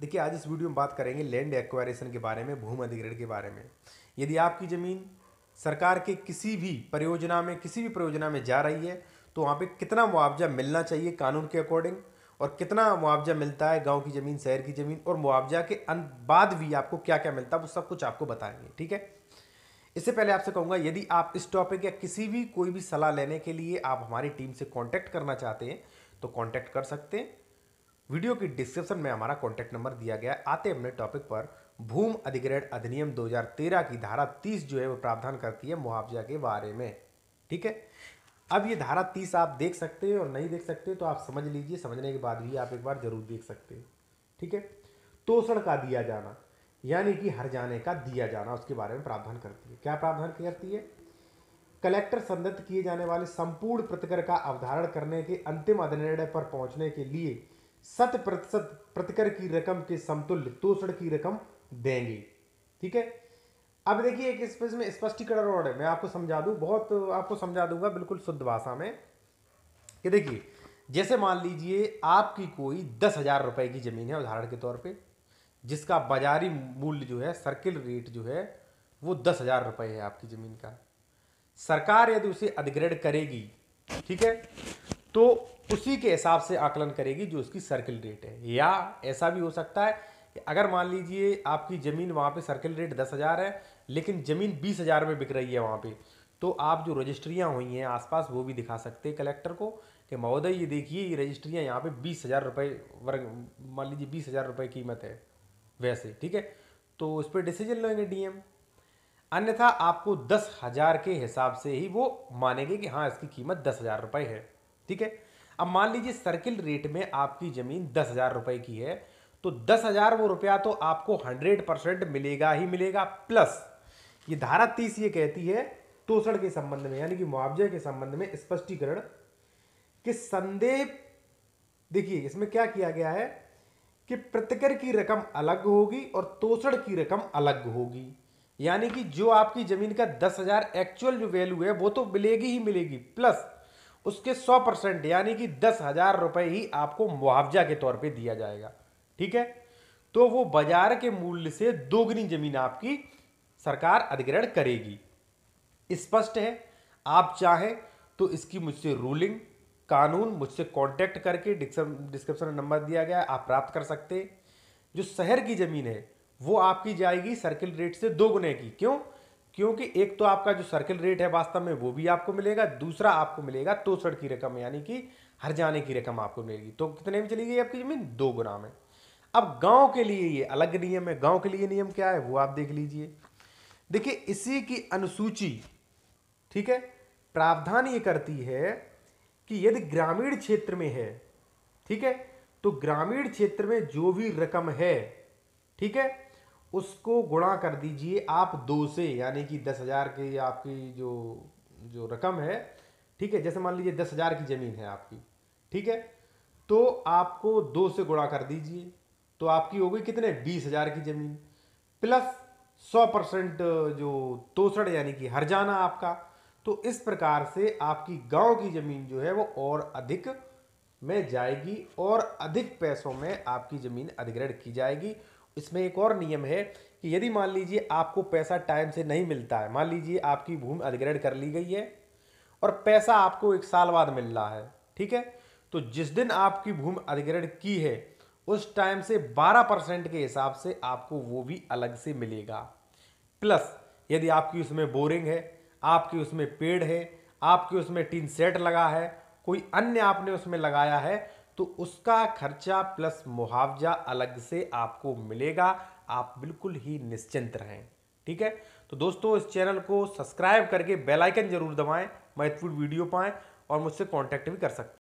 देखिए आज इस वीडियो में बात करेंगे लैंड एक्वायरेशन के बारे में भूमि अधिग्रहण के बारे में यदि आपकी ज़मीन सरकार के किसी भी परियोजना में किसी भी परियोजना में जा रही है तो वहाँ पे कितना मुआवजा मिलना चाहिए कानून के अकॉर्डिंग और कितना मुआवजा मिलता है गांव की ज़मीन शहर की ज़मीन और मुआवजा के अंत बाद भी आपको क्या क्या मिलता है वो सब कुछ आपको बताएंगे ठीक है इससे पहले आपसे कहूँगा यदि आप इस टॉपिक या किसी भी कोई भी सलाह लेने के लिए आप हमारी टीम से कॉन्टैक्ट करना चाहते हैं तो कॉन्टैक्ट कर सकते हैं वीडियो की डिस्क्रिप्शन में हमारा कॉन्टैक्ट नंबर दिया गया है आते अपने टॉपिक पर भूम अधिग्रहण अधिनियम 2013 की धारा 30 जो है वो प्रावधान करती है मुआवजा के बारे में ठीक है अब ये धारा 30 आप देख सकते हैं और नहीं देख सकते तो आप समझ लीजिए समझने के बाद भी आप एक बार जरूर देख सकते हैं ठीक है तोषण का दिया जाना यानी कि हर जाने का दिया जाना उसके बारे में प्रावधान करती है क्या प्रावधान करती है कलेक्टर संदत्त किए जाने वाले संपूर्ण प्रतिकर का अवधारण करने के अंतिम अधिनिर्णय पर पहुंचने के लिए शत प्रतिशत प्रतिकर की रकम के समतुल्य तोषण की रकम देंगे ठीक है अब देखिए एक स्पेस में स्पष्टीकरण और है मैं आपको समझा दूं बहुत आपको समझा दूंगा बिल्कुल शुद्ध भाषा में कि देखिए जैसे मान लीजिए आपकी कोई दस हज़ार रुपए की ज़मीन है उदाहरण के तौर पे जिसका बाजारी मूल्य जो है सर्किल रेट जो है वो दस हज़ार रुपये है आपकी ज़मीन का सरकार यदि उसे अधिग्रहण करेगी ठीक है तो उसी के हिसाब से आकलन करेगी जो उसकी सर्किल रेट है या ऐसा भी हो सकता है कि अगर मान लीजिए आपकी ज़मीन वहाँ पे सर्किल रेट दस हज़ार है लेकिन ज़मीन बीस हज़ार में बिक रही है वहाँ पे तो आप जो रजिस्ट्रियाँ हुई हैं आसपास वो भी दिखा सकते हैं कलेक्टर को कि महोदय ये देखिए ये रजिस्ट्रियाँ यहाँ पे बीस हज़ार रुपये वर्ग मान लीजिए बीस हज़ार रुपये कीमत है वैसे ठीक है तो उस पर डिसीजन लेंगे एम अन्यथा आपको दस हज़ार के हिसाब से ही वो मानेंगे कि हाँ इसकी कीमत दस हज़ार रुपये है ठीक है अब मान लीजिए सर्किल रेट में आपकी ज़मीन दस हज़ार रुपए की है तो दस हज़ार वो रुपया तो आपको हंड्रेड परसेंट मिलेगा ही मिलेगा प्लस ये धारा तीस ये कहती है तोषण के संबंध में यानी कि मुआवजे के संबंध में स्पष्टीकरण कि संदेह देखिए इसमें क्या किया गया है कि प्रतिकर की रकम अलग होगी और तोषण की रकम अलग होगी यानी कि जो आपकी ज़मीन का दस हज़ार एक्चुअल जो वैल्यू है वो तो मिलेगी ही मिलेगी प्लस उसके सौ परसेंट यानी कि दस हज़ार रुपये ही आपको मुआवजा के तौर पे दिया जाएगा ठीक है तो वो बाजार के मूल्य से दोगुनी जमीन आपकी सरकार अधिग्रहण करेगी स्पष्ट है आप चाहें तो इसकी मुझसे रूलिंग कानून मुझसे कांटेक्ट करके डिस्क्रिप्शन नंबर दिया गया आप प्राप्त कर सकते जो शहर की ज़मीन है वो आपकी जाएगी सर्किल रेट से दोगुने की क्यों क्योंकि एक तो आपका जो सर्किल रेट है वास्तव में वो भी आपको मिलेगा दूसरा आपको मिलेगा तोसड़ की रकम यानी कि हर जाने की रकम आपको मिलेगी तो कितने में चली गई आपकी जमीन दो गुना में अब गांव के लिए ये अलग नियम है गांव के लिए नियम क्या है वो आप देख लीजिए देखिए इसी की अनुसूची ठीक है प्रावधान ये करती है कि यदि ग्रामीण क्षेत्र में है ठीक है तो ग्रामीण क्षेत्र में जो भी रकम है ठीक है उसको गुणा कर दीजिए आप दो से यानी कि दस हज़ार की आपकी जो जो रकम है ठीक है जैसे मान लीजिए दस हज़ार की ज़मीन है आपकी ठीक है तो आपको दो से गुणा कर दीजिए तो आपकी हो गई कितने बीस हज़ार की ज़मीन प्लस सौ परसेंट जो तोसड़ यानी कि हर जाना आपका तो इस प्रकार से आपकी गांव की ज़मीन जो है वो और अधिक में जाएगी और अधिक पैसों में आपकी ज़मीन अधिग्रहण की जाएगी इसमें एक और नियम है कि यदि मान लीजिए आपको पैसा टाइम से नहीं मिलता है मान लीजिए आपकी भूमि अधिग्रहण कर ली गई है और पैसा आपको एक साल बाद मिल रहा है ठीक है तो जिस दिन आपकी भूमि अधिग्रहण की है उस टाइम से 12 परसेंट के हिसाब से आपको वो भी अलग से मिलेगा प्लस यदि आपकी उसमें बोरिंग है आपकी उसमें पेड़ है आपकी उसमें टीन सेट लगा है कोई अन्य आपने उसमें लगाया है तो उसका खर्चा प्लस मुआवजा अलग से आपको मिलेगा आप बिल्कुल ही निश्चिंत रहें ठीक है तो दोस्तों इस चैनल को सब्सक्राइब करके बेल आइकन जरूर दबाएं महत्वपूर्ण वीडियो पाएं और मुझसे कांटेक्ट भी कर सकते